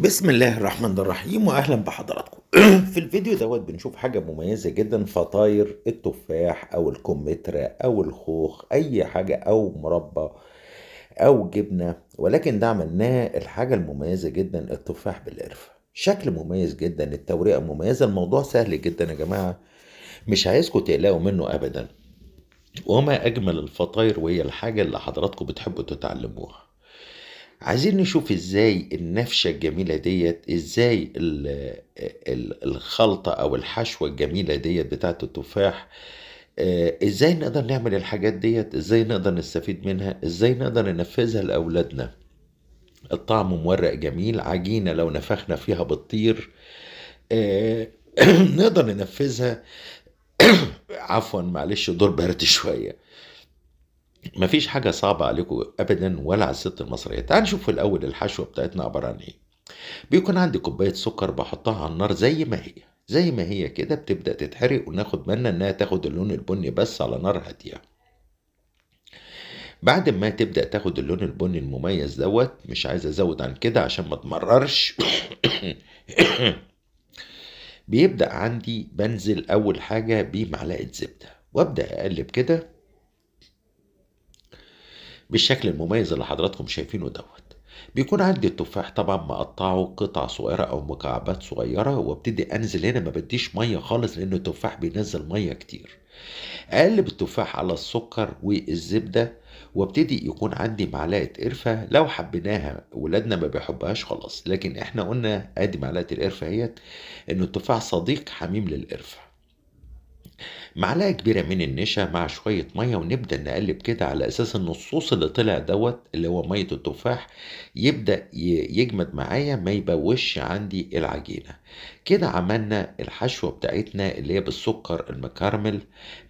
بسم الله الرحمن الرحيم واهلا بحضراتكم في الفيديو دوت بنشوف حاجة مميزة جدا فطاير التفاح او الكمثرى او الخوخ اي حاجة او مربى او جبنة ولكن ده عملناه الحاجة المميزة جدا التفاح بالقرفة شكل مميز جدا التوريقة مميزة الموضوع سهل جدا يا جماعة مش عايزكم تقلقوا منه ابدا وما اجمل الفطاير وهي الحاجة اللي حضراتكم بتحبوا تتعلموها عايزين نشوف ازاي النفشة الجميلة ديت ازاي الخلطة او الحشوة الجميلة ديت بتاعت التفاح آه، ازاي نقدر نعمل الحاجات ديت ازاي نقدر نستفيد منها ازاي نقدر ننفذها لاولادنا الطعم مورق جميل عجينة لو نفخنا فيها بتطير آه، نقدر ننفذها عفوا معلش دور برد شويه ما فيش حاجة صعبة عليكم أبدا ولا على الست المصرية تعال نشوف في الأول الحشوة بتاعتنا عبارة عن إيه بيكون عندي كوباية سكر بحطها على النار زي ما هي زي ما هي كده بتبدأ تتحرق وناخد بالنا إنها تاخد اللون البني بس على نار هادية بعد ما تبدأ تاخد اللون البني المميز دوت مش عايز أزود عن كده عشان ما تمررش بيبدأ عندي بنزل أول حاجة بمعلقة زبدة وأبدأ أقلب كده بالشكل المميز اللي حضراتكم شايفينه دوت بيكون عندي التفاح طبعا مقطعه قطع صغيره او مكعبات صغيره وابتدي انزل هنا ما بديش ميه خالص لان التفاح بينزل ميه كتير اقلب التفاح على السكر والزبده وابتدي يكون عندي معلقه قرفه لو حبيناها ولادنا ما بيحبهاش خلاص لكن احنا قلنا ادي معلقه القرفه اهيت ان التفاح صديق حميم للقرفه معلقة كبيرة من النشا مع شوية مية ونبدأ نقلب كده على أساس إن الصوص اللي طلع دوت اللي هو مية التفاح يبدأ يجمد معايا ما يبوش عندي العجينة كده عملنا الحشوة بتاعتنا اللي هي بالسكر المكرمل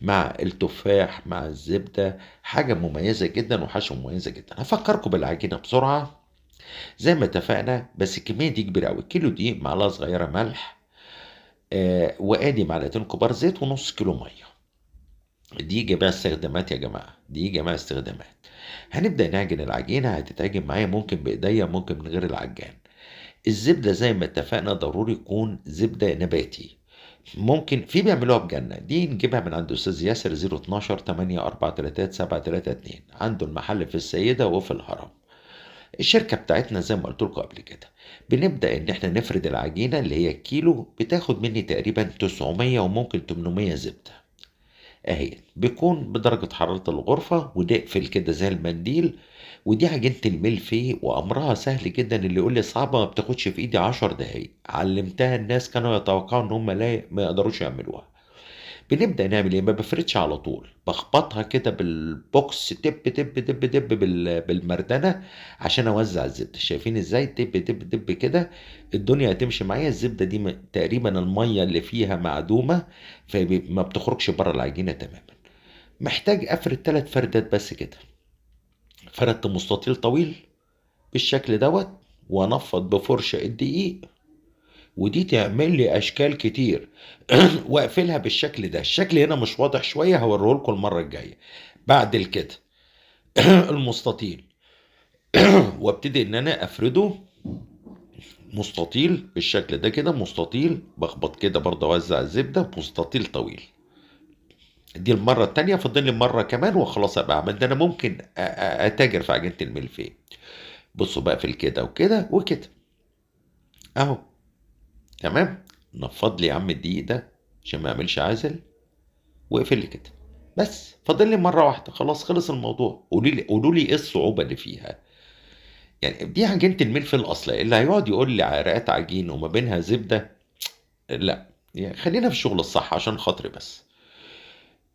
مع التفاح مع الزبدة حاجة مميزة جدا وحشوة مميزة جدا هفكركم بالعجينة بسرعة زي ما اتفقنا بس الكمية دي كبيرة قوي الكيلو دي معلقة صغيرة ملح آه، وادي معلقتين كبار زيت ونص كيلو ميه دي جميع استخدامات يا جماعه دي جميع استخدامات هنبدا نعجن العجينه هتتعجن معايا ممكن بايديا ممكن من غير العجان الزبده زي ما اتفقنا ضروري يكون زبده نباتي ممكن في بيعملوها بجنه دي نجيبها من عند استاذ ياسر 012 8 4 3 7 3 2 عنده المحل في السيده وفي الهرم الشركه بتاعتنا زي ما قلت لكم قبل كده بنبدا ان احنا نفرد العجينه اللي هي الكيلو بتاخد مني تقريبا 900 وممكن 800 زبده اهي بيكون بدرجه حراره الغرفه ونقفل كده زي المنديل ودي عجينه الملفي وامرها سهل جدا اللي يقول لي صعبه ما بتاخدش في ايدي 10 دقايق علمتها الناس كانوا يتوقعوا ان هم لا ما يقدروش يعملوها بنبدا نعمل ايه ما بفردش على طول بخبطها كده بالبوكس تب تب تب تب بالمردنه عشان اوزع الزبده شايفين ازاي تب تب تب كده الدنيا هتمشي معايا الزبده دي تقريبا الميه اللي فيها معدومه فما بتخرجش بره العجينه تماما محتاج افرد ثلاث فردات بس كده فردت مستطيل طويل بالشكل دوت وانفض بفرشه الدقيق ودي تعمل لي اشكال كتير واقفلها بالشكل ده الشكل هنا مش واضح شويه هوريه لكم المره الجايه بعد الكده المستطيل وابتدي ان انا افرده مستطيل بالشكل ده كده مستطيل بخبط كده برضه اوزع الزبده مستطيل طويل دي المره التانية فاضل لي مره كمان وخلاص ابقى عملت انا ممكن اتاجر في عجينه الملفيه بصوا بقفل كده وكده وكده اهو تمام نفض لي يا عم الدقيق ده عشان ما اعملش عازل واقفل لي كده بس فاضل لي مره واحده خلاص خلص الموضوع قولوا لي قولوا لي ايه الصعوبه اللي فيها يعني دي عجينه الملفل الاصليه اللي هيقعد يقول لي عرقات عجين وما بينها زبده لا يعني خلينا في الشغل الصح عشان خاطري بس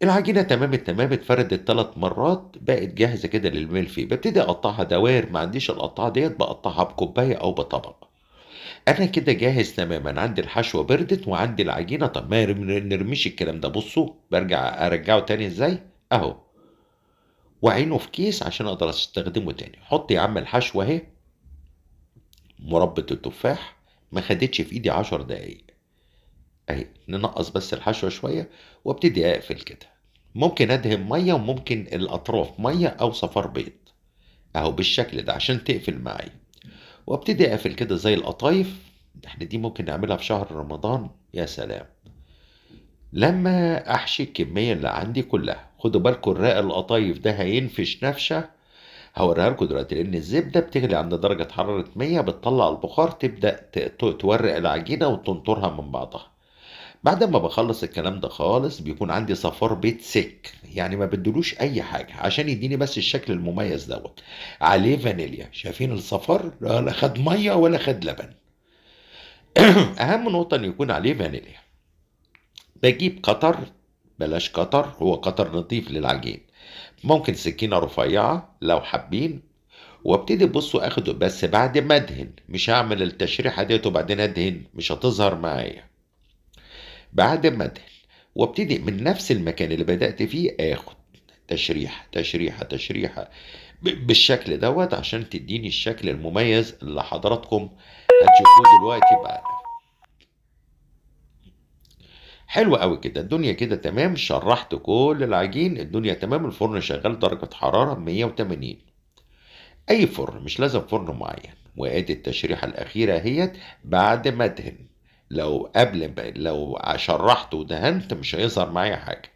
العجينه تمام التمام اتفردت ثلاث مرات بقت جاهزه كده للملفي ببتدي اقطعها دوائر ما عنديش القطعه ديت بقطعها بكوبايه او بطبق انا كده جاهز تماما عندي الحشوه بردت وعندي العجينه طب ما نرمش الكلام ده بصوا برجع ارجعه تاني ازاي اهو وعينه في كيس عشان اقدر استخدمه تاني حط يا عم الحشوه اهي مربة التفاح ما خدتش في ايدي عشر دقايق اهي ننقص بس الحشوه شويه وابتدي اقفل كده ممكن ادهن ميه وممكن الاطراف ميه او صفار بيض اهو بالشكل ده عشان تقفل معايا وابتدي اقفل كده زي القطايف احنا دي ممكن نعملها في شهر رمضان يا سلام لما احشي الكميه اللي عندي كلها خدوا بالكم الرق القطايف ده هينفش نفشه هوريها لكم دلوقتي لان الزبده بتغلي عند درجه حراره 100 بتطلع البخار تبدا تورق العجينه وتنطرها من بعضها بعد ما بخلص الكلام ده خالص بيكون عندي صفار بيت سك يعني ما بدلوش اي حاجه عشان يديني بس الشكل المميز دوت عليه فانيليا شايفين الصفار لا خد ميه ولا خد لبن اهم نقطه ان يكون عليه فانيليا بجيب قطر بلاش قطر هو قطر نظيف للعجين ممكن سكينه رفيعه لو حابين وابتدي بصوا اخده بس بعد ما ادهن مش هعمل التشريحه ديت وبعدين ادهن مش هتظهر معايا بعد ما دهن وابتدي من نفس المكان اللي بدأت فيه آخد تشريحة تشريحة تشريحة بالشكل دوت عشان تديني الشكل المميز اللي حضراتكم هتشوفوه دلوقتي بقى حلو قوي كده الدنيا كده تمام شرحت كل العجين الدنيا تمام الفرن شغال درجة حرارة 180 أي فرن مش لازم فرن معين وآدي التشريحة الأخيرة اهيت بعد ما دهن لو قبل لو شرحت ودهنت مش هيظهر معايا حاجه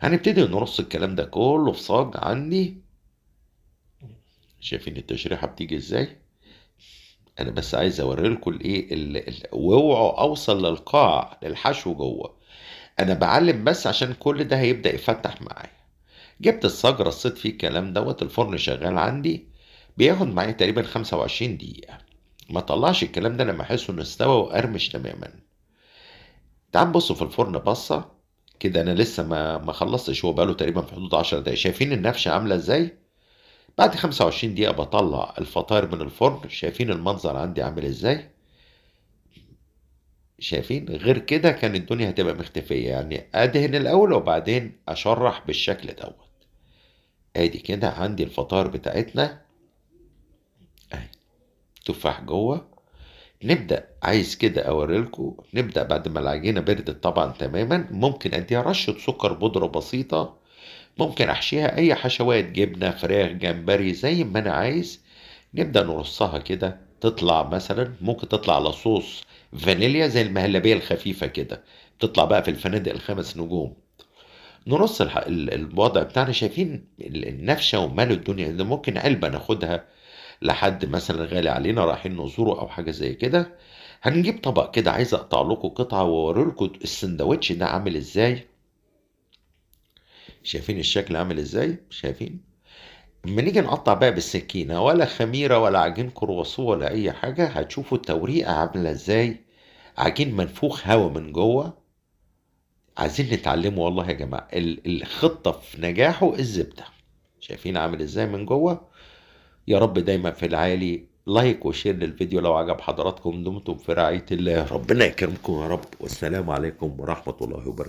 هنبتدي نرص الكلام ده كله في صاج عندي شايفين التشريحه بتيجي ازاي انا بس عايز لكم الايه واوعوا اوصل للقاع للحشو جوه انا بعلم بس عشان كل ده هيبدا يفتح معايا جبت الصاج رصيت فيه الكلام دوت الفرن شغال عندي بياخد معايا تقريبا 25 دقيقه ما طلعش الكلام ده لما احسه انه استوى وقرمش تماما تعال بصوا في الفرن بصه كده انا لسه ما ما خلصتش هو بقاله تقريبا في حدود 10 دقايق شايفين النفشه عامله ازاي بعد 25 دقيقه بطلع الفطاير من الفرن شايفين المنظر عندي عامل ازاي شايفين غير كده كان الدنيا هتبقى مختفيه يعني ادهن الاول وبعدين اشرح بالشكل دوت ادي كده عندي الفطار بتاعتنا تفاح جوه نبدا عايز كده اوريلكم نبدا بعد ما العجينه بردت طبعا تماما ممكن اديها رشه سكر بودره بسيطه ممكن احشيها اي حشوات جبنه فراخ جمبري زي ما انا عايز نبدا نرصها كده تطلع مثلا ممكن تطلع على صوص فانيليا زي المهلبيه الخفيفه كده بتطلع بقى في الفنادق الخمس نجوم نرص الوضع بتاعنا شايفين النفشه ومال الدنيا ده ممكن علبه ناخدها لحد مثلا غالي علينا رايحين نزوره او حاجه زي كده هنجيب طبق كده عايز اقطع لكم قطعه واوري لكم السندوتش ده عامل ازاي شايفين الشكل عامل ازاي شايفين لما نيجي نقطع بقى بالسكينه ولا خميره ولا عجين كرواسون ولا اي حاجه هتشوفوا التوريقه عامله ازاي عجين منفوخ هوا من جوه عايزين نتعلمه والله يا جماعه الخطه في نجاحه الزبده شايفين عامل ازاي من جوه يا رب دايما في العالي لايك وشير للفيديو لو عجب حضراتكم دمتم في رعاية الله ربنا يكرمكم يا رب والسلام عليكم ورحمة الله وبركاته